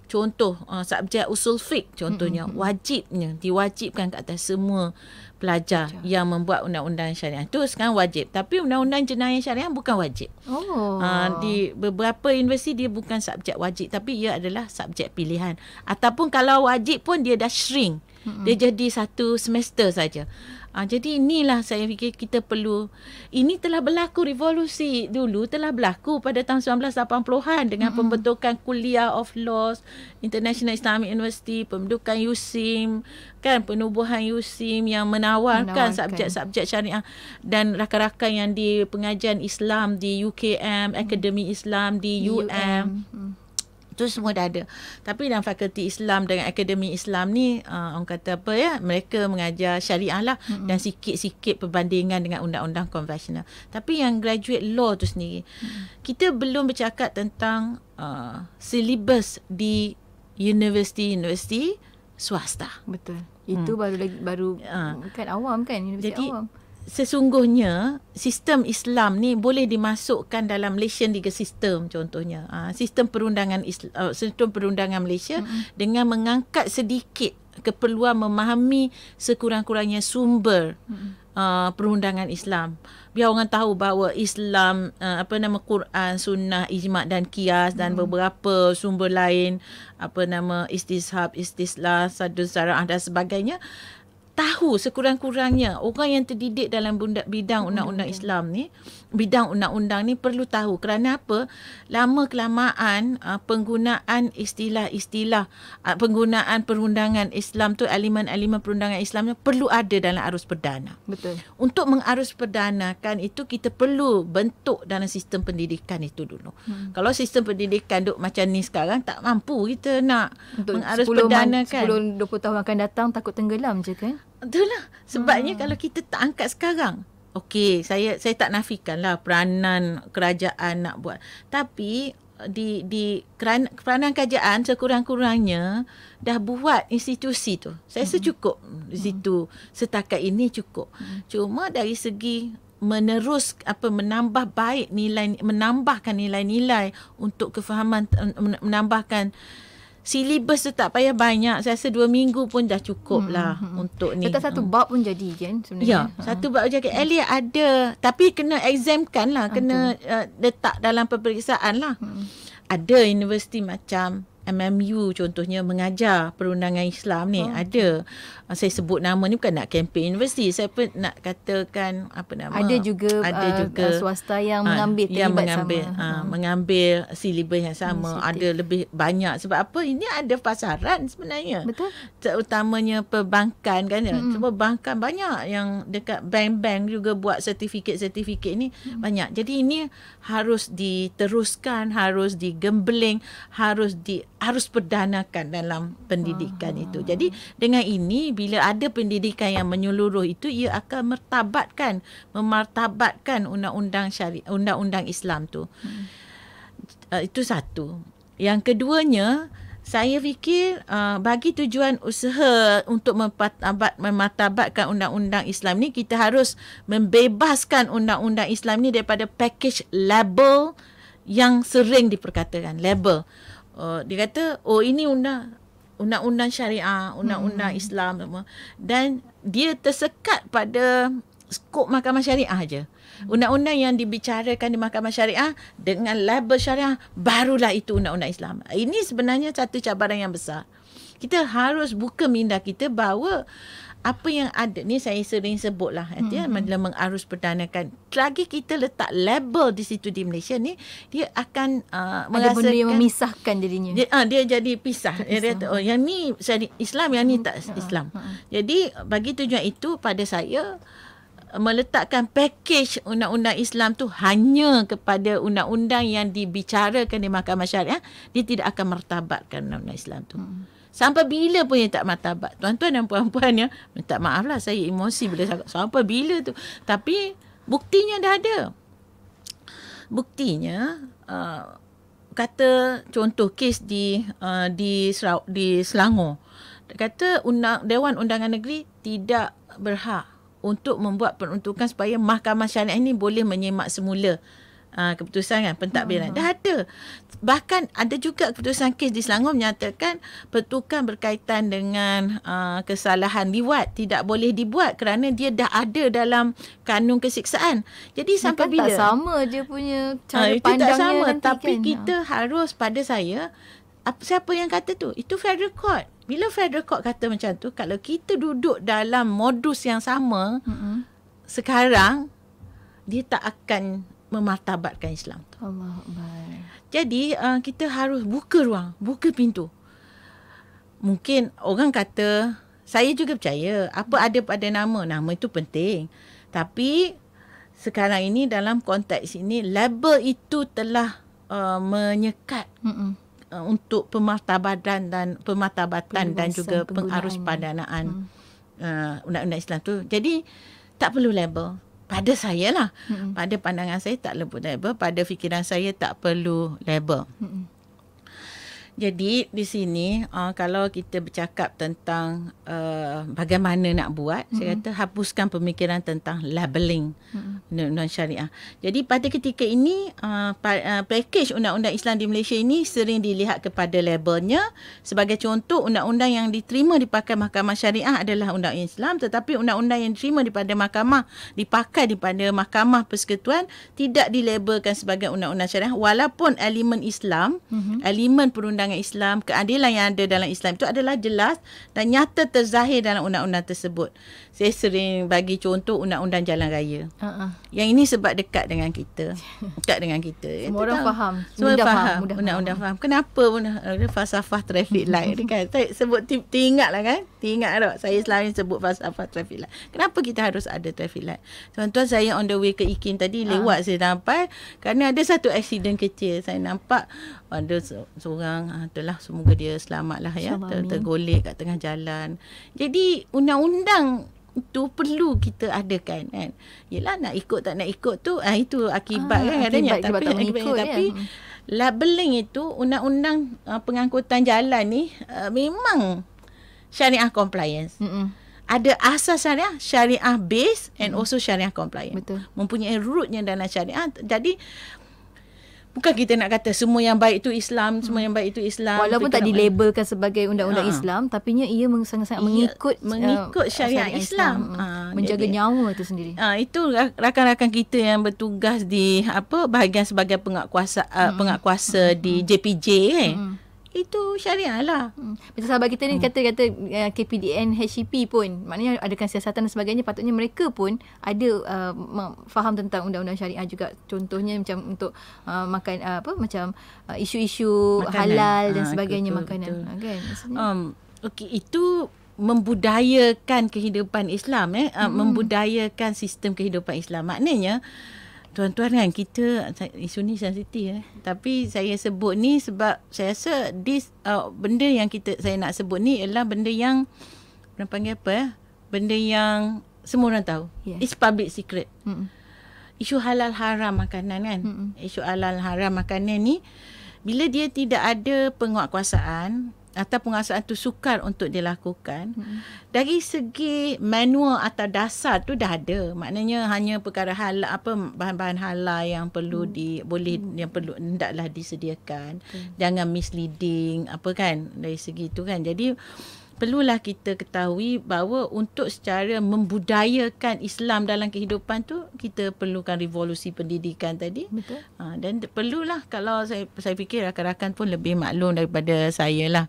[SPEAKER 3] contoh uh, subjek usul fik contohnya mm-hmm. wajibnya diwajibkan ke atas semua pelajar Pajar. yang membuat undang-undang syariah tu sekarang wajib tapi undang-undang jenayah syariah bukan wajib.
[SPEAKER 1] Oh. Uh, di
[SPEAKER 3] beberapa universiti dia bukan subjek wajib tapi ia adalah subjek pilihan ataupun kalau wajib pun dia dah shrink. Mm-hmm. Dia jadi satu semester saja. Ha, jadi inilah saya fikir kita perlu. Ini telah berlaku revolusi dulu telah berlaku pada tahun 1980-an dengan mm-hmm. pembentukan Kuliah of Laws International Islamic University, pembentukan USIM, kan penubuhan USIM yang menawarkan, menawarkan. subjek-subjek syariah dan rakan-rakan yang di pengajian Islam di UKM, mm. Akademi Islam di UM. UM. Mm tu semua dah ada. Tapi dalam fakulti Islam dengan Akademi Islam ni uh, orang kata apa ya, mereka mengajar syariah lah mm-hmm. dan sikit-sikit perbandingan dengan undang-undang konvensional. Tapi yang graduate law tu sendiri mm-hmm. kita belum bercakap tentang uh, syllabus di universiti-universiti swasta. Betul. Hmm. Itu hmm. baru lagi baru uh, kan awam kan universiti jadi, awam sesungguhnya sistem Islam ni boleh dimasukkan dalam Malaysian legal system contohnya ah, uh, sistem perundangan Islam, sistem perundangan Malaysia hmm. dengan mengangkat sedikit keperluan memahami sekurang-kurangnya sumber hmm. uh, perundangan Islam biar orang tahu bahawa Islam uh, apa nama Quran sunnah ijma dan qiyas dan hmm. beberapa sumber lain apa nama istishab istislah sadu syarah dan sebagainya uh, tahu sekurang-kurangnya orang yang terdidik dalam bidang hmm, undang-undang Islam ni bidang undang-undang ni perlu tahu kerana apa lama kelamaan ah, penggunaan istilah-istilah ah, penggunaan perundangan Islam tu elemen-elemen perundangan Islam tu perlu ada dalam arus perdana betul untuk mengarus perdana kan itu kita perlu bentuk dalam sistem pendidikan itu dulu hmm. kalau sistem pendidikan duk macam ni sekarang tak mampu kita nak untuk mengarus 10 perdanakan
[SPEAKER 1] 10 20 tahun akan datang takut tenggelam je kan Itulah
[SPEAKER 3] sebabnya hmm. kalau kita tak angkat sekarang Okey, saya saya tak nafikan lah peranan kerajaan nak buat. Tapi eh, di di peran, peranan kerajaan sekurang-kurangnya dah buat institusi tu. Saya hmm. secukup di hmm. situ hmm. setakat ini cukup. Hmm. Cuma dari segi menerus apa menambah baik nilai menambahkan nilai-nilai untuk kefahaman menambahkan uh, Silibus tu tak payah banyak. Saya rasa dua minggu pun dah cukup hmm, lah hmm, hmm. untuk ni. Kata satu hmm. bab pun jadi kan sebenarnya. Ya, ha. satu bab jadi. Elia ada. Tapi kena examkan lah. Kena uh, letak dalam peperiksaan lah. Hmm. Ada universiti macam MMU contohnya mengajar perundangan Islam ni oh. ada ah, saya sebut nama ni bukan nak kempen universiti saya pun nak katakan apa nama ada juga ada uh, juga ah,
[SPEAKER 1] swasta yang uh, mengambil yang mengambil sama. Uh, hmm.
[SPEAKER 3] mengambil silibus yang sama hmm, ada lebih banyak sebab apa ini ada pasaran sebenarnya betul terutamanya perbankan kan ya hmm. perbankan hmm. banyak yang dekat bank-bank juga buat sertifikat-sertifikat ni hmm. banyak jadi ini harus diteruskan harus digembleng harus di harus perdanakan dalam pendidikan Aha. itu. Jadi dengan ini bila ada pendidikan yang menyeluruh itu ia akan mertabatkan memartabatkan undang-undang syari undang-undang Islam tu. Hmm. Uh, itu satu. Yang keduanya saya fikir uh, bagi tujuan usaha untuk mempatabat, memartabatkan undang-undang Islam ni kita harus membebaskan undang-undang Islam ni daripada package label yang sering diperkatakan label uh, dia kata oh ini undang undang-undang syariah, undang-undang hmm. Islam semua. Dan dia tersekat pada skop mahkamah syariah aja. Hmm. Undang-undang yang dibicarakan di mahkamah syariah dengan label syariah barulah itu undang-undang Islam. Ini sebenarnya satu cabaran yang besar. Kita harus buka minda kita bahawa apa yang ada ni saya sering sebut lah hmm. dia hmm. mengarus perdanakan lagi kita letak label di situ di Malaysia ni dia akan uh, ada merasakan ada benda yang
[SPEAKER 1] memisahkan jadinya.
[SPEAKER 3] dia, uh, dia jadi pisah dia kata oh yang ni saya Islam yang ni hmm. tak hmm, hmm, Islam hmm. jadi bagi tujuan itu pada saya meletakkan package undang-undang Islam tu hanya kepada undang-undang yang dibicarakan di Mahkamah Syariah dia tidak akan mertabatkan undang-undang Islam tu hmm. Sampai bila pun yang tak matabat. Tuan-tuan dan puan-puan ya. Minta maaf lah saya emosi bila cakap. Sampai bila tu. Tapi buktinya dah ada. Buktinya. Uh, kata contoh kes di uh, di Serau, di Selangor. Kata undang, Dewan Undangan Negeri tidak berhak untuk membuat peruntukan supaya Mahkamah Syariah ini boleh menyemak semula uh, keputusan kan pentadbiran. Uh-huh. Hmm. Dah ada. Bahkan ada juga keputusan kes di Selangor menyatakan pertukan berkaitan dengan uh, kesalahan dibuat tidak boleh dibuat kerana dia dah ada dalam kanun kesiksaan. Jadi dia sampai kan bila? Tak sama je punya cara uh, pandangnya. Itu tak sama nanti kan. tapi kan? kita harus pada saya siapa yang kata tu? Itu federal court. Bila federal court kata macam tu, kalau kita duduk dalam modus yang sama, mm-hmm. sekarang dia tak akan memartabatkan Islam tu. Jadi uh, kita harus buka ruang, buka pintu. Mungkin orang kata saya juga percaya apa ada pada nama, nama itu penting. Tapi sekarang ini dalam konteks ini label itu telah uh, menyekat uh, untuk pemartabatan dan pemartabatan Penguasa, dan juga pengarus padanaan mm. uh, undang-undang Islam tu. Jadi tak perlu label pada saya lah. Mm-hmm. Pada pandangan saya tak perlu label. Pada fikiran saya tak perlu label. Mm-hmm. Jadi di sini uh, kalau kita bercakap tentang uh, bagaimana nak buat, mm-hmm. saya kata hapuskan pemikiran tentang labelling mm-hmm. non syariah. Jadi pada ketika ini uh, uh, package undang-undang Islam di Malaysia ini sering dilihat kepada labelnya. Sebagai contoh undang-undang yang diterima dipakai Mahkamah Syariah adalah undang-undang Islam tetapi undang-undang yang diterima daripada mahkamah dipakai daripada Mahkamah Persekutuan tidak dilabelkan sebagai undang-undang syariah walaupun elemen Islam, mm-hmm. elemen perundang pandangan Islam, keadilan yang ada dalam Islam itu adalah jelas dan nyata terzahir dalam undang-undang tersebut. Saya sering bagi contoh undang-undang jalan raya. Uh-uh. Yang ini sebab dekat dengan kita. Dekat dengan kita. Ya. Semua itu orang tahu. faham. Semua mudah faham. faham. Mudah, mudah faham. Kenapa pun ada eh, falsafah traffic light kan. Saya sebut teringat lah kan. Teringat tak. Lah, saya selalu sebut falsafah traffic light. Kenapa kita harus ada traffic light? Tuan-tuan saya on the way ke Ikin tadi ha. lewat saya nampak, Kerana ada satu aksiden kecil. Saya nampak ada seorang. Ah, itulah semoga dia ya. selamat lah ya. Ter- tergolek kat tengah jalan. Jadi undang-undang itu perlu kita adakan kan. Yalah nak ikut tak nak ikut tu ah itu akibat ah, kan katanya akibat tapi tak ikut, tapi ya. labeling itu undang-undang uh, pengangkutan jalan ni uh, memang syariah compliance. Mm-mm. Ada asas syariah, syariah base and mm. also syariah compliance. Betul. Mempunyai rootnya dalam syariah. Jadi bukan kita nak kata semua yang baik itu Islam, hmm. semua yang baik itu Islam. Walaupun tak dilabelkan main. sebagai undang-undang ha. Islam,
[SPEAKER 1] tapi ia sangat-sangat ia mengikut eh, mengikut syariat Islam. Islam. Hmm.
[SPEAKER 3] Ha, menjaga
[SPEAKER 1] jadi, nyawa itu sendiri.
[SPEAKER 3] Ha, itu rakan-rakan kita yang bertugas di apa bahagian sebagai pengakuasa hmm. uh, hmm. hmm. di JPJ eh. Hmm
[SPEAKER 1] itu syariah lah. Hmm. sahabat kita ni hmm. kata-kata uh, KPDN, HEP pun maknanya adakan siasatan dan sebagainya patutnya mereka pun ada uh, faham tentang undang-undang syariah juga. Contohnya macam untuk uh, makan uh, apa macam uh, isu-isu makanan. halal dan ha, sebagainya betul, makanan.
[SPEAKER 3] Betul. Ha, Um, Okey, itu membudayakan kehidupan Islam. Eh? Uh, hmm. Membudayakan sistem kehidupan Islam. Maknanya Tuan-tuan kan kita isu ni sensitif eh. Tapi saya sebut ni sebab saya rasa this uh, benda yang kita saya nak sebut ni ialah benda yang orang panggil apa eh? Benda yang semua orang tahu. Yeah. It's public secret. Mm-mm. Isu halal haram makanan kan. Mm-mm. Isu halal haram makanan ni bila dia tidak ada penguatkuasaan, atau pengasuhan tu sukar untuk dilakukan hmm. dari segi manual atau dasar tu dah ada maknanya hanya perkara hal apa bahan-bahan halal yang perlu hmm. di boleh hmm. yang perlu hendaklah disediakan hmm. jangan misleading apa kan dari segi itu kan jadi perlulah kita ketahui bahawa untuk secara membudayakan Islam dalam kehidupan tu kita perlukan revolusi pendidikan tadi betul ha, dan perlulah kalau saya saya fikir rakan-rakan pun lebih maklum daripada saya lah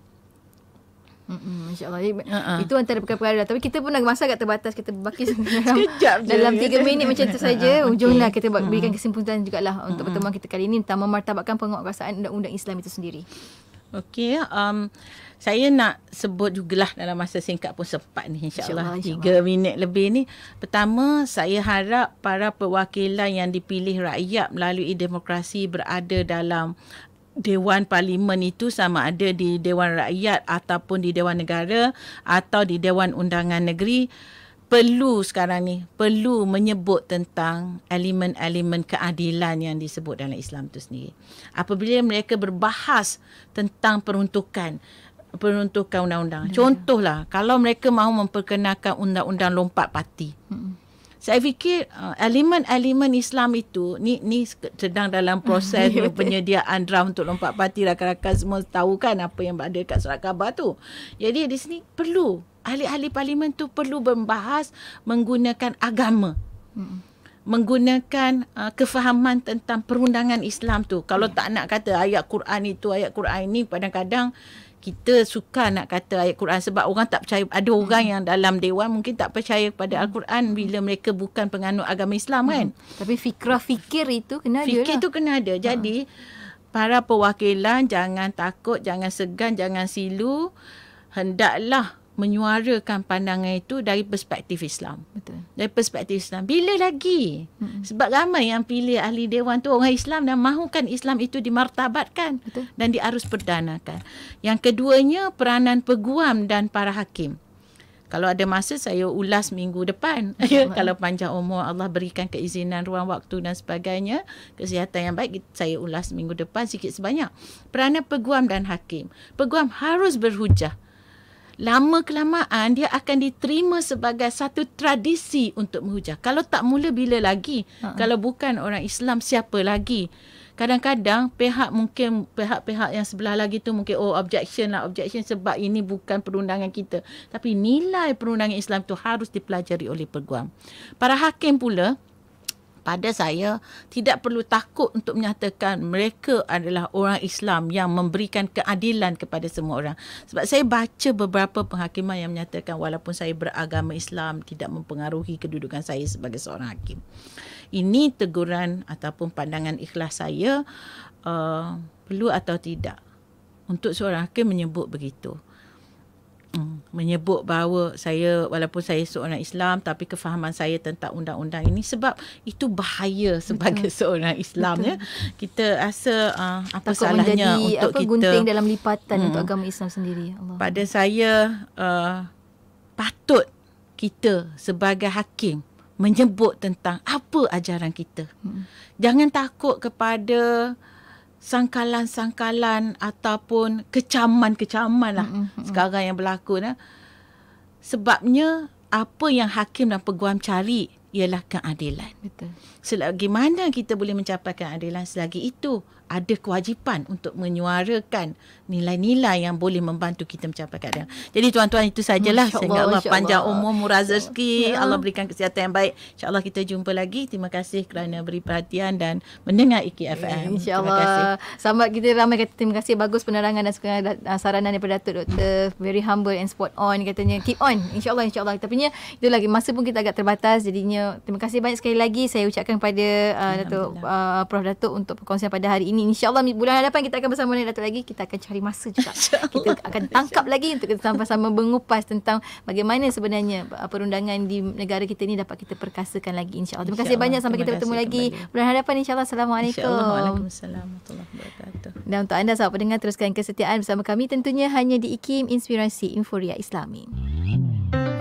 [SPEAKER 1] Mm-mm, InsyaAllah uh-uh. Itu antara perkara-perkara dah Tapi kita pun dah masa agak terbatas Kita berbaki dalam, Sekejap je Dalam 3 minit macam tu saja uh-huh. Ujungnya okay. kita hmm. berikan uh-huh. kesimpulan juga lah Untuk uh-huh. pertemuan kita kali ini Tentang memartabatkan penguatkuasaan Undang-undang Islam itu sendiri
[SPEAKER 3] Okey ya, um, Saya nak sebut jugalah Dalam masa singkat pun sempat ni InsyaAllah insya 3 minit lebih ni Pertama Saya harap Para perwakilan yang dipilih rakyat Melalui demokrasi Berada dalam Dewan Parlimen itu sama ada di Dewan Rakyat ataupun di Dewan Negara atau di Dewan Undangan Negeri perlu sekarang ni perlu menyebut tentang elemen-elemen keadilan yang disebut dalam Islam itu sendiri. Apabila mereka berbahas tentang peruntukan peruntukan undang-undang. Hmm. Contohlah kalau mereka mahu memperkenalkan undang-undang lompat parti. Hmm saya fikir uh, elemen-elemen Islam itu ni ni sedang dalam proses ya, penyediaan drum untuk lompat parti rakan-rakan semua tahu kan apa yang ada kat surat khabar tu. Jadi di sini perlu ahli-ahli parlimen tu perlu membahas menggunakan agama. Hmm menggunakan uh, kefahaman tentang perundangan Islam tu. Kalau ya. tak nak kata ayat Quran itu, ayat Quran ini kadang-kadang kita suka nak kata ayat Quran sebab orang tak percaya ada orang hmm. yang dalam dewan mungkin tak percaya kepada hmm. al-Quran bila mereka bukan penganut agama Islam hmm. kan tapi fikrah fikir itu kena ada fikir itu lah. kena ada hmm. jadi ha. para perwakilan jangan takut jangan segan jangan silu hendaklah menyuarakan pandangan itu dari perspektif Islam betul dari perspektif Islam bila lagi hmm. sebab ramai yang pilih ahli dewan tu orang Islam dan mahukan Islam itu dimartabatkan Betul. dan diarus perdanakan yang keduanya peranan peguam dan para hakim kalau ada masa saya ulas minggu depan ya, kalau panjang umur Allah berikan keizinan ruang waktu dan sebagainya kesihatan yang baik saya ulas minggu depan sikit sebanyak peranan peguam dan hakim peguam harus berhujah hmm lama kelamaan dia akan diterima sebagai satu tradisi untuk menghujah. Kalau tak mula bila lagi? Uh-uh. Kalau bukan orang Islam siapa lagi? Kadang-kadang pihak mungkin pihak-pihak yang sebelah lagi tu mungkin oh objection lah objection sebab ini bukan perundangan kita. Tapi nilai perundangan Islam tu harus dipelajari oleh peguam. Para hakim pula pada saya tidak perlu takut untuk menyatakan mereka adalah orang Islam yang memberikan keadilan kepada semua orang sebab saya baca beberapa penghakiman yang menyatakan walaupun saya beragama Islam tidak mempengaruhi kedudukan saya sebagai seorang hakim ini teguran ataupun pandangan ikhlas saya uh, perlu atau tidak untuk seorang hakim menyebut begitu Hmm. menyebut bahawa saya walaupun saya seorang Islam tapi kefahaman saya tentang undang-undang ini sebab itu bahaya sebagai Betul. seorang Islam ya. Betul. ya. Kita rasa uh, apa Takut salahnya untuk apa, kita gunting dalam
[SPEAKER 1] lipatan hmm. untuk agama Islam
[SPEAKER 3] sendiri. Allah. Pada saya uh, patut kita sebagai hakim menyebut tentang apa ajaran kita. Hmm. Jangan takut kepada sangkalan-sangkalan ataupun kecaman-kecaman lah mm-hmm. mm-hmm. sekarang yang berlaku. Eh. Sebabnya apa yang hakim dan peguam cari ialah keadilan. Betul. Selagi mana kita boleh mencapai keadilan selagi itu ada kewajipan untuk menyuarakan nilai-nilai yang boleh membantu kita mencapai keadaan. Jadi tuan-tuan itu sajalah. Allah, Sehingga Allah panjang umur murah rezeki. Ya. ya. Allah berikan kesihatan yang baik. InsyaAllah kita jumpa lagi. Terima kasih kerana beri perhatian dan mendengar IKFM. Ya, InsyaAllah.
[SPEAKER 1] Sambat kita ramai kata terima kasih. Bagus penerangan dan ah, saranan daripada Datuk Doktor. Very humble and spot on katanya. Keep on. InsyaAllah. InsyaAllah. Tapi punya itu lagi. Masa pun kita agak terbatas. Jadinya terima kasih banyak sekali lagi. Saya ucapkan kepada uh, Datuk uh, Prof. Datuk untuk perkongsian pada hari ini ini insyaallah bulan hadapan kita akan bersama dengan lagi kita akan cari masa juga kita akan tangkap lagi untuk kita sama-sama mengupas tentang bagaimana sebenarnya eh, perundangan di negara kita ini dapat kita perkasakan lagi insyaallah terima kasih banyak sampai kita bertemu lagi bulan hadapan insyaallah assalamualaikum waalaikumsalam warahmatullahi dan untuk anda sahabat pendengar teruskan kesetiaan bersama kami tentunya hanya di IKIM Inspirasi Inforia Islami Thank you.